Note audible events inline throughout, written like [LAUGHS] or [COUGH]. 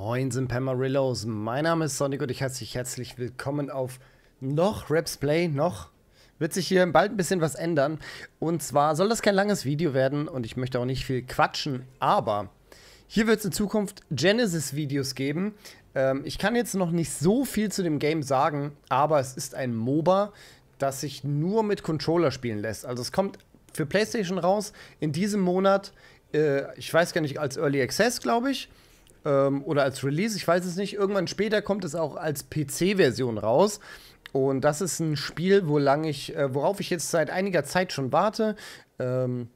Moinsen Pamarillos, mein Name ist Sonic und ich heiße dich herzlich willkommen auf noch Raps Play, noch wird sich hier bald ein bisschen was ändern. Und zwar soll das kein langes Video werden und ich möchte auch nicht viel quatschen, aber hier wird es in Zukunft Genesis-Videos geben. Ähm, ich kann jetzt noch nicht so viel zu dem Game sagen, aber es ist ein MOBA, das sich nur mit Controller spielen lässt. Also es kommt für PlayStation raus in diesem Monat, äh, ich weiß gar nicht, als Early Access, glaube ich ähm, oder als Release, ich weiß es nicht. Irgendwann später kommt es auch als PC-Version raus. Und das ist ein Spiel, woran ich, äh, worauf ich jetzt seit einiger Zeit schon warte. Ähm,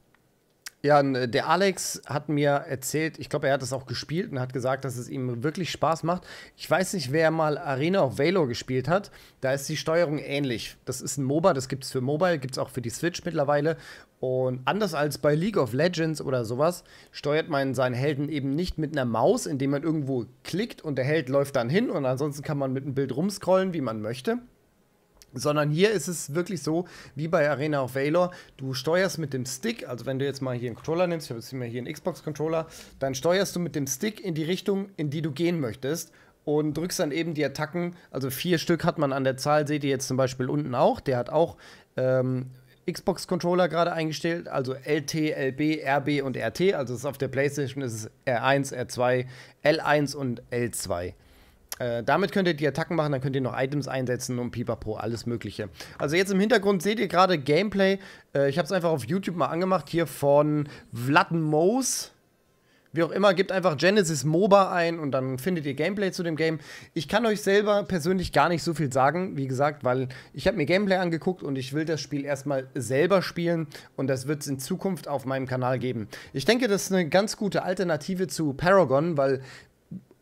ja, äh, der Alex hat mir erzählt, ich glaube, er hat es auch gespielt und hat gesagt, dass es ihm wirklich Spaß macht. Ich weiß nicht, wer mal Arena of Valor gespielt hat. Da ist die Steuerung ähnlich. Das ist ein MOBA, das gibt es für Mobile, gibt es auch für die Switch mittlerweile. Und anders als bei League of Legends oder sowas, steuert man seinen Helden eben nicht mit einer Maus, indem man irgendwo klickt und der Held läuft dann hin und ansonsten kann man mit einem Bild rumscrollen, wie man möchte. Sondern hier ist es wirklich so, wie bei Arena of Valor, du steuerst mit dem Stick, also wenn du jetzt mal hier einen Controller nimmst, ich habe jetzt hier mal hier einen Xbox-Controller, dann steuerst du mit dem Stick in die Richtung, in die du gehen möchtest und drückst dann eben die Attacken, also vier Stück hat man an der Zahl, seht ihr jetzt zum Beispiel unten auch, der hat auch ähm, Xbox-Controller gerade eingestellt, also LT, LB, RB und RT. Also ist auf der PlayStation ist es R1, R2, L1 und L2. Äh, damit könnt ihr die Attacken machen, dann könnt ihr noch Items einsetzen und pipapo, alles mögliche. Also jetzt im Hintergrund seht ihr gerade Gameplay. Äh, ich habe es einfach auf YouTube mal angemacht, hier von Vlad Moos wie auch immer, gebt einfach Genesis MOBA ein und dann findet ihr Gameplay zu dem Game. Ich kann euch selber persönlich gar nicht so viel sagen, wie gesagt, weil ich habe mir Gameplay angeguckt und ich will das Spiel erstmal selber spielen und das wird es in Zukunft auf meinem Kanal geben. Ich denke, das ist eine ganz gute Alternative zu Paragon, weil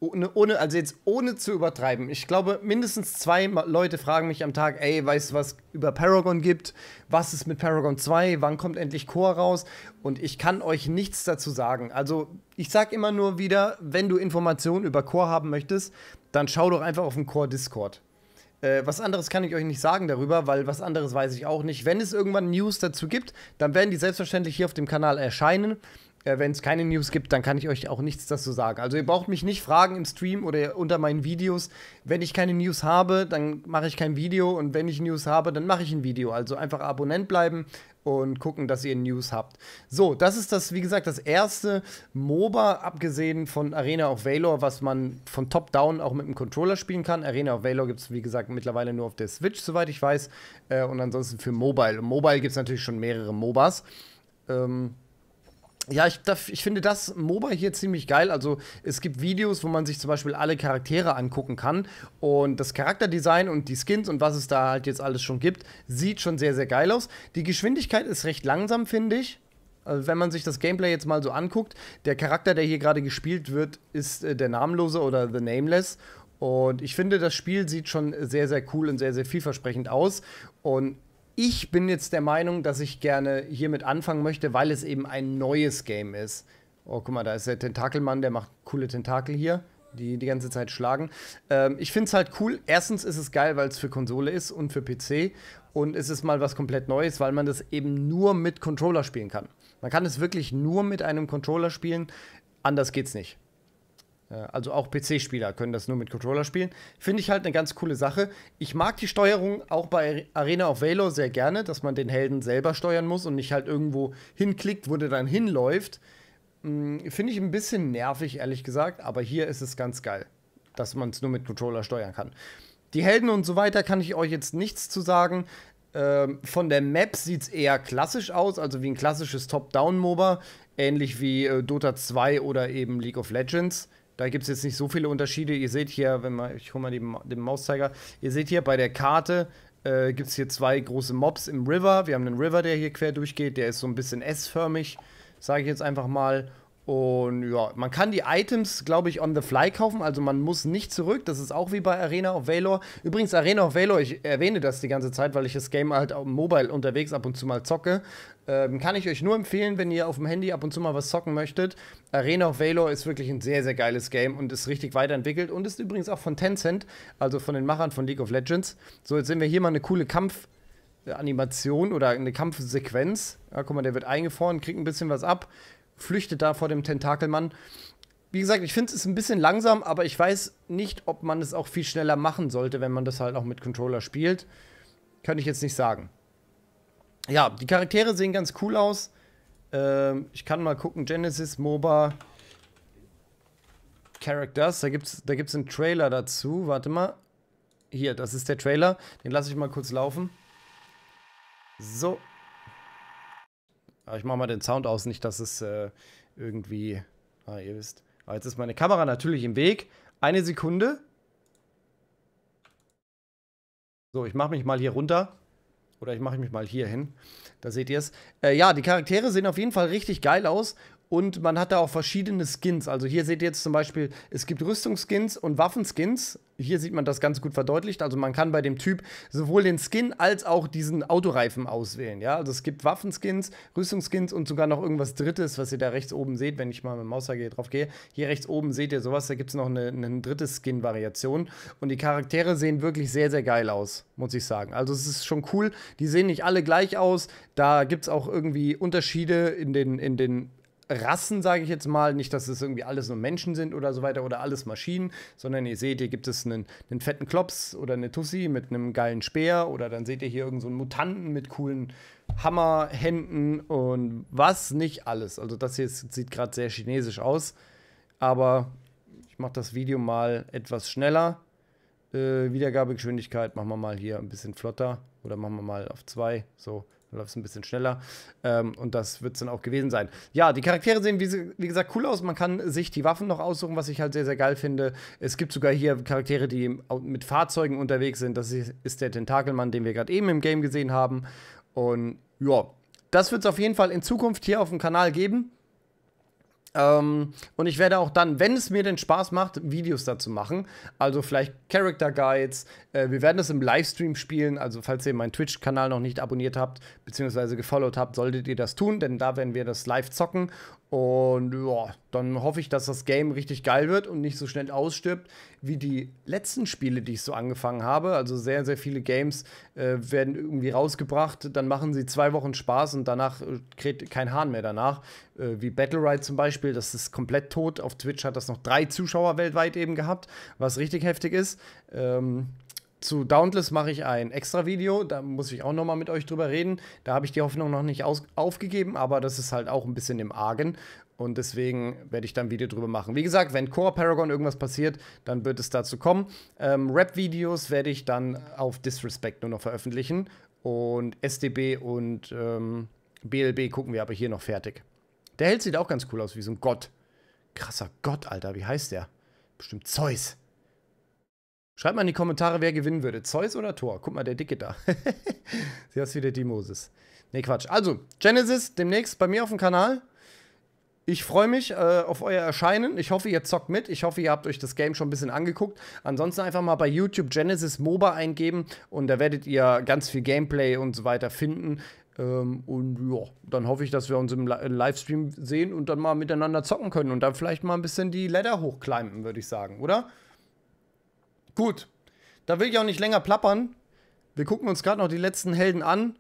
ohne, ohne, also jetzt ohne zu übertreiben. Ich glaube, mindestens zwei Leute fragen mich am Tag, ey, weißt du, was über Paragon gibt? Was ist mit Paragon 2? Wann kommt endlich Core raus? Und ich kann euch nichts dazu sagen. Also, ich sag immer nur wieder, wenn du Informationen über Core haben möchtest, dann schau doch einfach auf den Core Discord. Äh, was anderes kann ich euch nicht sagen darüber, weil was anderes weiß ich auch nicht. Wenn es irgendwann News dazu gibt, dann werden die selbstverständlich hier auf dem Kanal erscheinen. Äh, Wenn es keine News gibt, dann kann ich euch auch nichts dazu sagen. Also ihr braucht mich nicht fragen im Stream oder unter meinen Videos. Wenn ich keine News habe, dann mache ich kein Video und wenn ich News habe, dann mache ich ein Video. Also einfach Abonnent bleiben und gucken, dass ihr News habt. So, das ist das, wie gesagt, das erste MOBA, abgesehen von Arena of Valor, was man von Top-Down auch mit dem Controller spielen kann. Arena of Valor gibt es, wie gesagt, mittlerweile nur auf der Switch, soweit ich weiß. Äh, und ansonsten für Mobile. Und Mobile gibt es natürlich schon mehrere MOBAs. Ähm, ja, ich, ich finde das MOBA hier ziemlich geil. Also es gibt Videos, wo man sich zum Beispiel alle Charaktere angucken kann. Und das Charakterdesign und die Skins und was es da halt jetzt alles schon gibt, sieht schon sehr, sehr geil aus. Die Geschwindigkeit ist recht langsam, finde ich. Also, wenn man sich das Gameplay jetzt mal so anguckt, der Charakter, der hier gerade gespielt wird, ist äh, der Namenlose oder The Nameless. Und ich finde, das Spiel sieht schon sehr, sehr cool und sehr, sehr vielversprechend aus. Und ich bin jetzt der Meinung, dass ich gerne hiermit anfangen möchte, weil es eben ein neues Game ist. Oh, guck mal, da ist der Tentakelmann, der macht coole Tentakel hier, die die ganze Zeit schlagen. Ähm, ich finde es halt cool. Erstens ist es geil, weil es für Konsole ist und für PC. Und es ist mal was komplett Neues, weil man das eben nur mit Controller spielen kann. Man kann es wirklich nur mit einem Controller spielen. Anders geht's nicht. Äh, also auch PC-Spieler können das nur mit Controller spielen. Finde ich halt eine ganz coole Sache. Ich mag die Steuerung auch bei Arena of Valor sehr gerne, dass man den Helden selber steuern muss und nicht halt irgendwo hinklickt, wo der dann hinläuft. Hm, finde ich ein bisschen nervig, ehrlich gesagt, aber hier ist es ganz geil, dass man es nur mit Controller steuern kann. Die Helden und so weiter kann ich euch jetzt nichts zu sagen. Ähm, von der Map sieht es eher klassisch aus, also wie ein klassisches Top-Down-MOBA, ähnlich wie äh, Dota 2 oder eben League of Legends da gibt es jetzt nicht so viele Unterschiede. Ihr seht hier, wenn man, ich hole mal den, den Mauszeiger, ihr seht hier bei der Karte, äh, gibt es hier zwei große Mobs im River. Wir haben einen River, der hier quer durchgeht. Der ist so ein bisschen S-förmig, sage ich jetzt einfach mal. Und ja, man kann die Items, glaube ich, on the fly kaufen, also man muss nicht zurück. Das ist auch wie bei Arena of Valor. Übrigens, Arena of Valor, ich erwähne das die ganze Zeit, weil ich das Game halt auf Mobile unterwegs ab und zu mal zocke. Ähm, kann ich euch nur empfehlen, wenn ihr auf dem Handy ab und zu mal was zocken möchtet. Arena of Valor ist wirklich ein sehr, sehr geiles Game und ist richtig weiterentwickelt und ist übrigens auch von Tencent, also von den Machern von League of Legends. So, jetzt sehen wir hier mal eine coole Kampfanimation äh, oder eine Kampfsequenz. Ja, guck mal, der wird eingefroren, kriegt ein bisschen was ab flüchtet da vor dem Tentakelmann. Wie gesagt, ich finde es ein bisschen langsam, aber ich weiß nicht, ob man es auch viel schneller machen sollte, wenn man das halt auch mit Controller spielt. Kann ich jetzt nicht sagen. Ja, die Charaktere sehen ganz cool aus. Ähm, ich kann mal gucken, Genesis, MOBA, Characters. Da gibt es da gibt's einen Trailer dazu. Warte mal. Hier, das ist der Trailer. Den lasse ich mal kurz laufen. So, aber ich mache mal den Sound aus, nicht, dass es äh, irgendwie. Ah, ihr wisst. Aber jetzt ist meine Kamera natürlich im Weg. Eine Sekunde. So, ich mache mich mal hier runter. Oder ich mache mich mal hier hin. Da seht ihr es. Äh, ja, die Charaktere sehen auf jeden Fall richtig geil aus. Und man hat da auch verschiedene Skins. Also hier seht ihr jetzt zum Beispiel, es gibt Rüstungsskins und Waffenskins. Hier sieht man das ganz gut verdeutlicht. Also man kann bei dem Typ sowohl den Skin als auch diesen Autoreifen auswählen. Ja, also es gibt Waffenskins, Rüstungsskins und sogar noch irgendwas Drittes, was ihr da rechts oben seht, wenn ich mal mit dem Mauszeiger drauf gehe. Hier rechts oben seht ihr sowas, da gibt es noch eine, eine dritte Skin-Variation. Und die Charaktere sehen wirklich sehr, sehr geil aus, muss ich sagen. Also es ist schon cool. Die sehen nicht alle gleich aus. Da gibt es auch irgendwie Unterschiede in den, in den Rassen, sage ich jetzt mal, nicht, dass es irgendwie alles nur Menschen sind oder so weiter oder alles Maschinen, sondern ihr seht, hier gibt es einen, einen fetten Klops oder eine Tussi mit einem geilen Speer oder dann seht ihr hier irgendeinen so Mutanten mit coolen Hammerhänden und was nicht alles. Also das hier sieht gerade sehr chinesisch aus, aber ich mache das Video mal etwas schneller. Äh, Wiedergabegeschwindigkeit machen wir mal hier ein bisschen flotter oder machen wir mal auf zwei, so läuft es ein bisschen schneller. Ähm, und das wird es dann auch gewesen sein. Ja, die Charaktere sehen, wie, wie, gesagt, cool aus. Man kann sich die Waffen noch aussuchen, was ich halt sehr, sehr geil finde. Es gibt sogar hier Charaktere, die mit Fahrzeugen unterwegs sind. Das ist der Tentakelmann, den wir gerade eben im Game gesehen haben. Und ja, das wird es auf jeden Fall in Zukunft hier auf dem Kanal geben. Ähm, und ich werde auch dann, wenn es mir denn Spaß macht, Videos dazu machen. Also vielleicht Character Guides. Äh, wir werden das im Livestream spielen. Also falls ihr meinen Twitch-Kanal noch nicht abonniert habt, beziehungsweise gefollowt habt, solltet ihr das tun, denn da werden wir das live zocken. Und ja, dann hoffe ich, dass das Game richtig geil wird und nicht so schnell ausstirbt wie die letzten Spiele, die ich so angefangen habe. Also sehr, sehr viele Games äh, werden irgendwie rausgebracht, dann machen sie zwei Wochen Spaß und danach äh, kriegt kein Hahn mehr danach. Äh, wie Battle Ride zum Beispiel, das ist komplett tot. Auf Twitch hat das noch drei Zuschauer weltweit eben gehabt, was richtig heftig ist. Ähm, zu Dauntless mache ich ein extra Video, da muss ich auch nochmal mit euch drüber reden. Da habe ich die Hoffnung noch nicht aufgegeben, aber das ist halt auch ein bisschen im Argen. Und deswegen werde ich dann ein Video drüber machen. Wie gesagt, wenn Core Paragon irgendwas passiert, dann wird es dazu kommen. Ähm, Rap-Videos werde ich dann auf Disrespect nur noch veröffentlichen. Und SDB und ähm, BLB gucken wir aber hier noch fertig. Der Held sieht auch ganz cool aus, wie so ein Gott. Krasser Gott, Alter, wie heißt der? Bestimmt Zeus. Schreibt mal in die Kommentare, wer gewinnen würde. Zeus oder Thor? Guck mal, der Dicke da. [LAUGHS] Sie hast wieder die Moses. Nee, Quatsch. Also, Genesis demnächst bei mir auf dem Kanal. Ich freue mich äh, auf euer Erscheinen. Ich hoffe, ihr zockt mit. Ich hoffe, ihr habt euch das Game schon ein bisschen angeguckt. Ansonsten einfach mal bei YouTube Genesis MOBA eingeben und da werdet ihr ganz viel Gameplay und so weiter finden. Ähm, und ja, dann hoffe ich, dass wir uns im Li Livestream sehen und dann mal miteinander zocken können und dann vielleicht mal ein bisschen die Ladder hochklimmen, würde ich sagen, oder? Gut. Da will ich auch nicht länger plappern. Wir gucken uns gerade noch die letzten Helden an.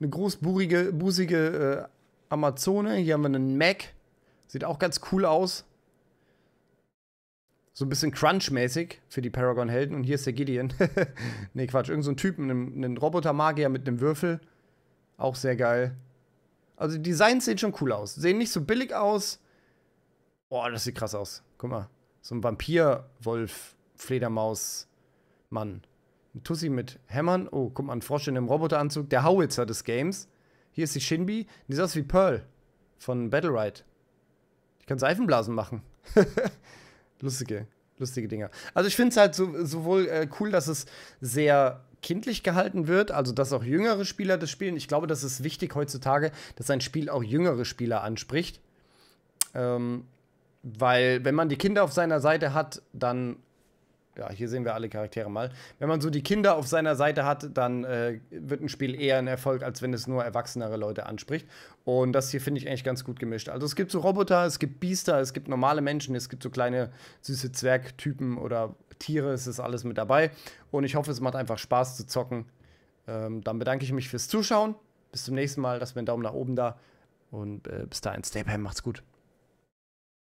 Eine großburige, busige äh, Amazone. Hier haben wir einen Mac. Sieht auch ganz cool aus. So ein bisschen Crunch-mäßig für die Paragon-Helden. Und hier ist der Gideon. [LAUGHS] ne Quatsch. Irgend so ein Typ, ein Roboter-Magier mit einem Würfel. Auch sehr geil. Also, die Designs sehen schon cool aus. Sehen nicht so billig aus. Boah, das sieht krass aus. Guck mal. So ein Vampir-Wolf Fledermaus-Mann. Ein Tussi mit Hämmern. Oh, guck mal, ein Frosch in einem Roboteranzug. Der Howitzer des Games. Hier ist die Shinbi. Die sieht aus wie Pearl von Battle Ride. Ich kann Seifenblasen machen. [LAUGHS] lustige, lustige Dinger. Also ich finde es halt so, sowohl äh, cool, dass es sehr kindlich gehalten wird, also dass auch jüngere Spieler das spielen. Ich glaube, das ist wichtig heutzutage, dass ein Spiel auch jüngere Spieler anspricht. Ähm, weil wenn man die Kinder auf seiner Seite hat, dann ja, hier sehen wir alle Charaktere mal. Wenn man so die Kinder auf seiner Seite hat, dann äh, wird ein Spiel eher ein Erfolg, als wenn es nur erwachsenere Leute anspricht. Und das hier finde ich eigentlich ganz gut gemischt. Also es gibt so Roboter, es gibt Biester, es gibt normale Menschen, es gibt so kleine süße Zwergtypen oder Tiere, es ist alles mit dabei. Und ich hoffe, es macht einfach Spaß zu zocken. Ähm, dann bedanke ich mich fürs Zuschauen. Bis zum nächsten Mal. Lasst mir einen Daumen nach oben da. Und äh, bis dahin, stay bam, macht's gut.